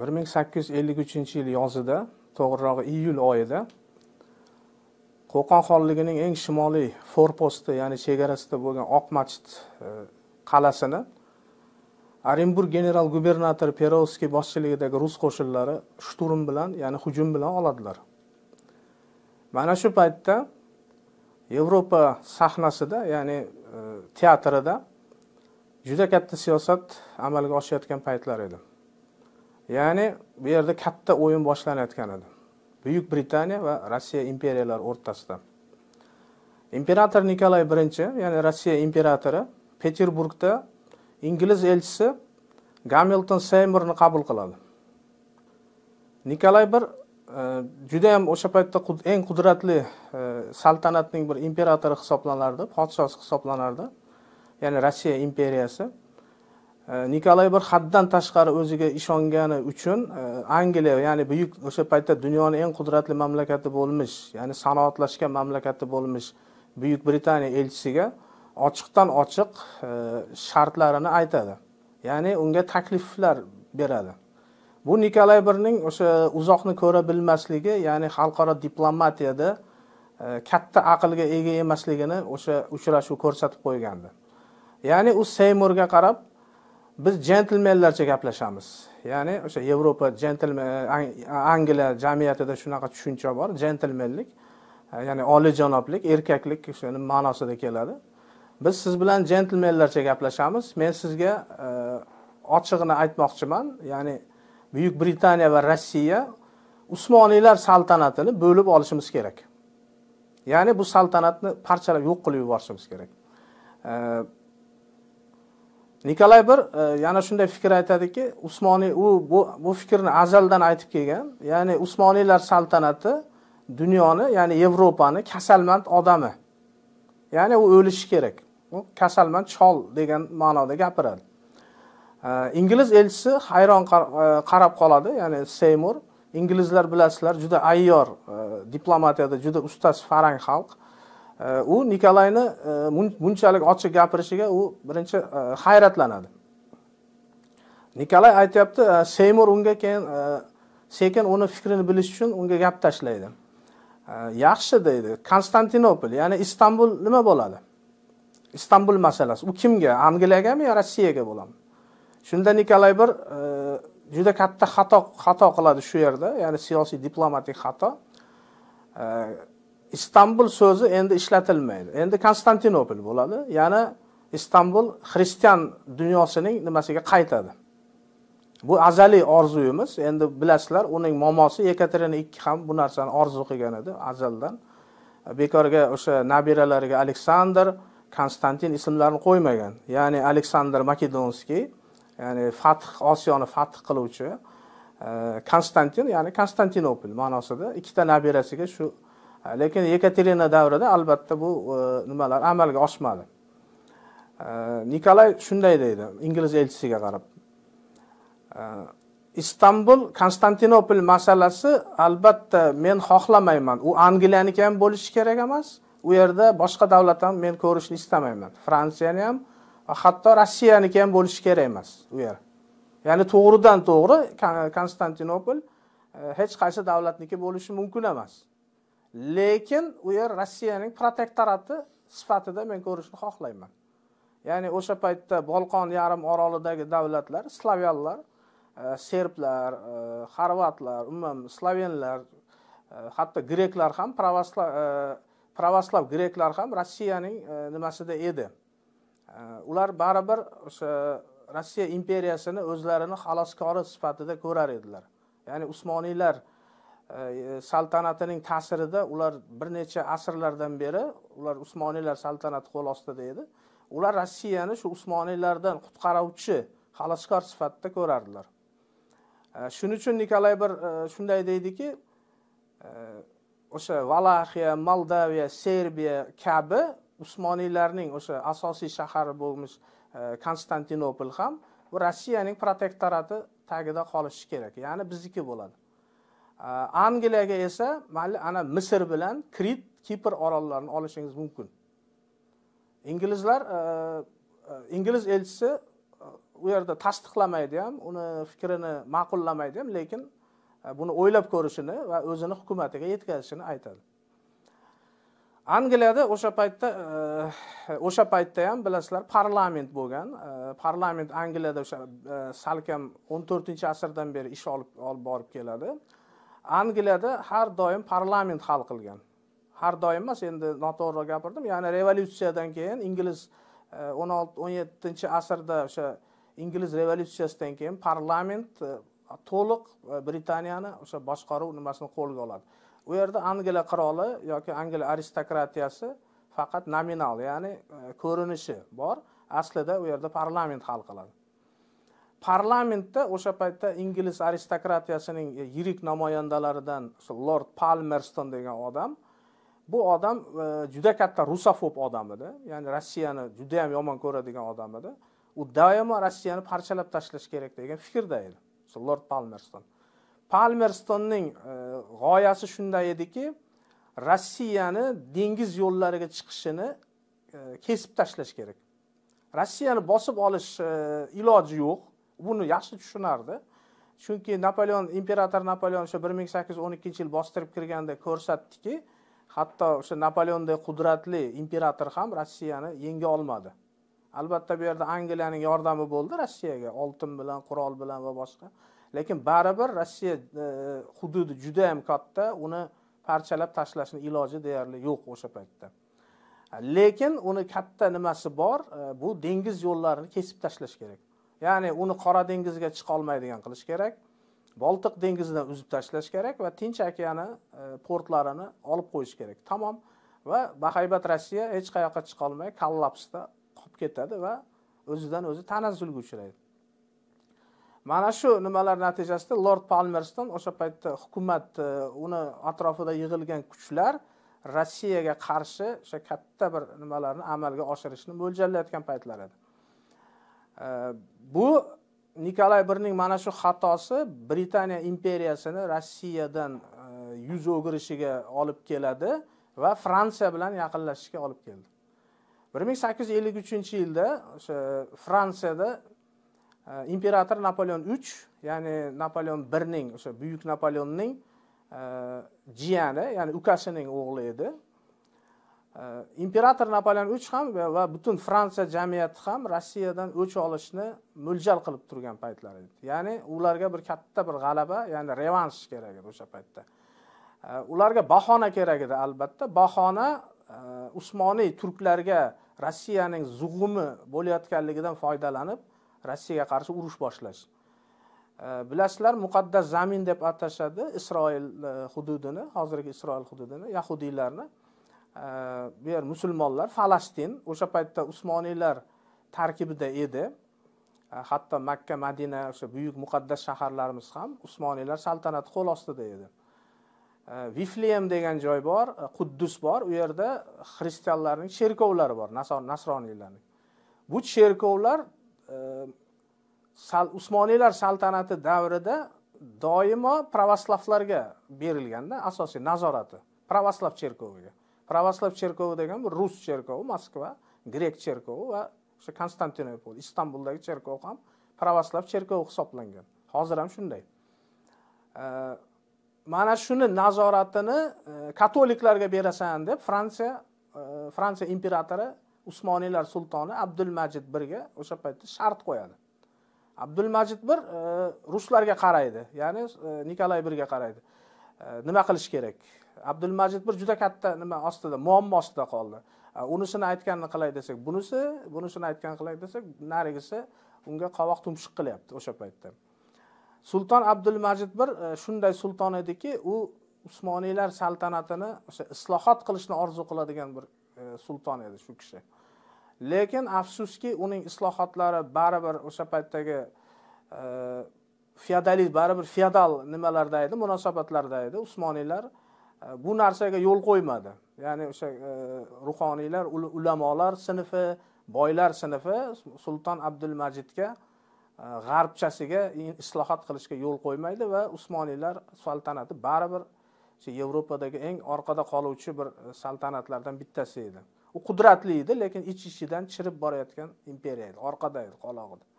bir ming sakkiz yuz ellik uchinchi yil yozida to'g'rirog'i iyul oyida qo'qon xonligining eng shimoliy forposti ya'ni chegarasida bo'lgan oq machit e, qal'asini orenburg general gubernatori perovskiy boshchiligidagi rus qo'shinlari shturm bilan ya'ni hujum bilan oladilar mana shu paytda yevropa sahnasida ya'ni e, teatrida juda katta siyosat amalga oshayotgan paytlar edi ya'ni bu yerda katta o'yin boshlanayotgan edi buyuk britaniya va rossiya imperiyalari o'rtasida imperator nikolay birinchi ya'ni rossiya imperatori peterburgda ingliz elchisi gamilton seymurni qabul qiladi nikolay bir e, judayam o'sha paytda eng qudratli e, saltanatning bir imperatori hisoblanardi podshosi hisoblanardi ya'ni rossiya imperiyasi nikolay bir haddan tashqari o'ziga ishongani uchun e, angliya ya'ni buyuk o'sha paytda dunyoni eng qudratli mamlakati bo'lmish ya'ni sanoatlashgan mamlakati bo'lmish buyuk britaniya elchisiga ochiqdan ochiq e, shartlarini aytadi ya'ni unga takliflar beradi bu nikolay birning o'sha uzoqni ko'ra bilmasligi ya'ni xalqaro diplomatiyada e, katta aqlga ega emasligini o'sha uchrashuv ko'rsatib qo'ygandi ya'ni u seymurga qarab biz jentlmenlarcha gaplashamiz ya'ni o'sha yevropa jentelmen angliya jamiyatida shunaqa tushuncha bor jentlmenlik ya'ni olijanoblik erkaklik shuni ma'nosida keladi biz siz bilan jentlmenlarcha gaplashamiz men sizga e, ochig'ini aytmoqchiman ya'ni buyuk britaniya va rossiya usmoniylar saltanatini bo'lib olishimiz kerak ya'ni bu saltanatni parchalab yo'q qilib yuborishimiz kerak e, nikolay bir e, yana shunday fikr aytadiki usmoniy u bu, bu fikrni azaldan aytib kelgan ya'ni usmoniylar saltanati dunyoni ya'ni yevropani kasalmand odami ya'ni u o'lishi kerak u kasalmand chol degan ma'noda gapiradi e, ingliz elchisi hayron e, qarab qoladi ya'ni seymur inglizlar bilasizlar juda ayyor e, diplomatiyada juda ustasi farang xalq u nikolayni bunchalik e, ochiq gapirishiga u birinchi e, hayratlanadi nikolay aytyapti e, seymur unga keyin sekin uni fikrini bilish uchun unga gap tashlaydi yaxshi deydi konstantinopol ya'ni istanbul nima bo'ladi istanbul masalasi u kimga angliyagami yo rossiyaga bo'ladimi shunda nikolay bir juda katta xato xato qiladi shu yerda ya'ni siyosiy diplomatik xato istanbul so'zi endi ishlatilmaydi endi konstantinopol bo'ladi ya'ni istanbul xristian dunyosining nimasiga qaytadi bu azaliy orzuyimiz endi bilasizlar uning momosi yekaterina ikki ham bu narsani orzu qilgan edi azaldan bekorga o'sha nabiralariga aleksandr konstantin ismlarini qo'ymagan ya'ni aleksandr makedonskiy ya'ni fath osiyoni fath qiluvchi e, konstantin ya'ni konstantinopol ma'nosida ikkita nabirasiga shu lekin yekaterina davrida albatta bu e, nimalar amalga oshmadi e, nikolay shunday deydi ingliz elchisiga qarab e, istanbul konstantinopol masalasi albatta men xohlamayman u angliyaniki ham bo'lishi kerak emas u yerda boshqa davlat ham men ko'rishni istamayman fransiyani ham va hatto rossiyaniki ham bo'lishi kerak emas u yer ya'ni to'g'ridan to'g'ri konstantinopol hech qaysi davlatniki bo'lishi mumkin emas lekin u yer rossiyaning protektorati sifatida men ko'rishni xohlayman ya'ni o'sha paytda bolqon yarim orolidagi davlatlar slavyanlar e, serblar e, xorvatlar umuman slovenlar e, hatto greklar ham pravoslav e, pravoslav greklar ham rossiyaning e, nimasida edi e, ular baribir o'sha rossiya imperiyasini o'zlarini xaloskori sifatida ko'rar edilar ya'ni usmoniylar Э, saltanatining ta'sirida ular bir necha asrlardan beri ular usmoniylar saltanati qo'l ostida edi ular rossiyani shu usmoniylardan qutqaruvchi xaloskor sifatida ko'rardilar э, shuning uchun nikolay bir э, shunday deydiki o'sha valaxiya moldaviya serbiya kabi usmoniylarning o'sha asosiy shahari bo'lmish konstantinopol ham bu rossiyaning protektorati tagida qolishi kerak ya'ni bizniki bo'ladi angliyaga esa mayli ana misr bilan krit kipr orollarini olishingiz mumkin inglizlar e, e, ingliz elchisi e, u yerda tasdiqlamaydi ham uni fikrini ma'qullamaydi ham lekin buni o'ylab ko'rishini va o'zini hukumatiga yetkazishini aytadi angliyada o'sha paytda o'sha paytda ham bilasizlar parlament bo'lgan parlament angliyada o'sha salkam o'n to'rtinchi asrdan beri ish olib olib borib keladi angliyada har doim parlament hal qilgan har doim emas endi noto'g'ri gapirdim ya'ni revolyutsiyadan keyin ingliz e, o'n olti o'n yettinchi asrda o'sha ingliz revolyutsiyasidan keyin parlament e, to'liq e, britaniyani o'sha boshqaruv nimasini qo'lga oladi u yerda angliya qiroli yoki angliya aristokratiyasi faqat nominal ya'ni ko'rinishi bor aslida u yerda parlament hal qiladi parlamentda o'sha paytda ingliz aristokratiyasining e, yirik namoyandalaridan lord palmerston degan odam bu odam e, juda katta rusofob odam edi ya'ni rossiyani judayam yomon ko'radigan odam edi u doimo rossiyani parchalab tashlash kerak degan fikrda edi lord palmerston palmerstonning e, g'oyasi shunday ediki rossiyani dengiz yo'llariga chiqishini kesib tashlash kerak rossiyani bosib olish iloji yo'q buni yaxshi tushunardi chunki napoleon imperator napoleon o'sha bir ming sakkiz yuz o'n ikkinchi yil bostirib kirganda ko'rsatdiki hatto o'sha napoleonday qudratli imperator ham rossiyani yenga olmadi albatta bu yerda angliyaning yordami bo'ldi rossiyaga oltin bilan qurol bilan va boshqa lekin baribir rossiya e, hududi juda yam katta uni parchalab tashlashni iloji deyarli yo'q o'sha paytda lekin uni katta nimasi bor e, bu dengiz yo'llarini kesib tashlash kerak ya'ni uni qora dengizga chiqa olmaydigan qilish kerak boltiq dengizidan uzib tashlash kerak va tinch okeani e, portlarini olib qo'yish kerak tamom va bahaybat rossiya hech qayoqqa chiqa olmay kollapsda qolib ketadi va o'zidan o'zi tanazzulga uchraydi mana shu nimalar natijasida lord palmerston o'sha paytda hukumat e, uni atrofida yig'ilgan kuchlar rossiyaga qarshi o'sha katta bir nimalarni amalga oshirishni mo'ljallayotgan paytlar edi bu nikolay birning mana shu xatosi britaniya imperiyasini rossiyadan yuz o'girishiga olib keladi va fransiya bilan yaqinlashishga olib keldi bir ming sakkiz yuz ellik uchinchi yilda o'sha fransiyada imperator napoleon uch ya'ni napoleon birning o'sha buyuk napoleonning jiyani ya'ni ukasining o'g'li edi imperator э, napoleon uch ham va butun fransiya jamiyati ham rossiyadan o'ch olishni mo'ljal qilib turgan paytlar edi ya'ni ularga bir katta bir g'alaba ya'ni revansh kerak edi o'sha paytda э, ularga bahona kerak edi albatta bahona э, usmoniy turklarga rossiyaning zug'umi bo'layotganligidan foydalanib rossiyaga qarshi urush boshlash bilasizlar muqaddas zamin deb atashadi isroil hududini hozirgi isroil hududini yahudiylarni bu yer musulmonlar falastin o'sha paytda usmoniylar tarkibida edi hatto makka madina o'sha buyuk muqaddas shaharlarimiz ham usmoniylar saltanati qo'l ostida edi viflem degan joy bor e, quddus bor u yerda xristianlarning cherkovlari bor nasroniylarning bu cherkovlar e, sal usmoniylar saltanati davrida doimo pravoslavlarga berilganda asosiy nazorati pravoslav cherkoviga pravoslav cherkovi degan bu rus cherkovi moskva grek cherkovi va o'sha konstantinopol istanbuldagi cherkov ham pravoslav cherkovi hisoblangan hozir ham shunday mana shuni nazoratini katoliklarga berasan deb fransiya fransiya imperatori usmoniylar sultoni abdulmajid birga o'sha paytda shart qo'yadi abdulmajid bir ruslarga qaraydi ya'ni nikolay birga qaraydi Э, nima qilish kerak abdulmajid bir juda katta nima ostida muammo ostida qoldi э, unisini aytganini qilay desak bunisi bunisini aytgan qilay desak narigisi unga qovoq tumshuq qilyapti o'sha paytda sulton abdulmajid bir e, shunday sulton ediki u usmoniylar saltanatini o'sha islohot qilishni orzu qiladigan bir e, sulton edi shu kishi lekin afsuski uning islohotlari baribir o'sha paytdagi e, feodalizm baribir feodal nimalarda edi munosabatlarda edi usmoniylar e, bu narsaga yo'l qo'ymadi ya'ni o'sha e, ruhoniylar ulamolar sinfi boylar sinfi sulton abdulmajidga e, g'arbchasiga islohot qilishga yo'l qo'ymaydi va usmoniylar saltanati baribir shu yevropadagi eng orqada qoluvchi bir saltanatlardan bittasi edi u qudratli edi lekin ich ichidan chirib borayotgan imperiya edi orqada edi qolog'ida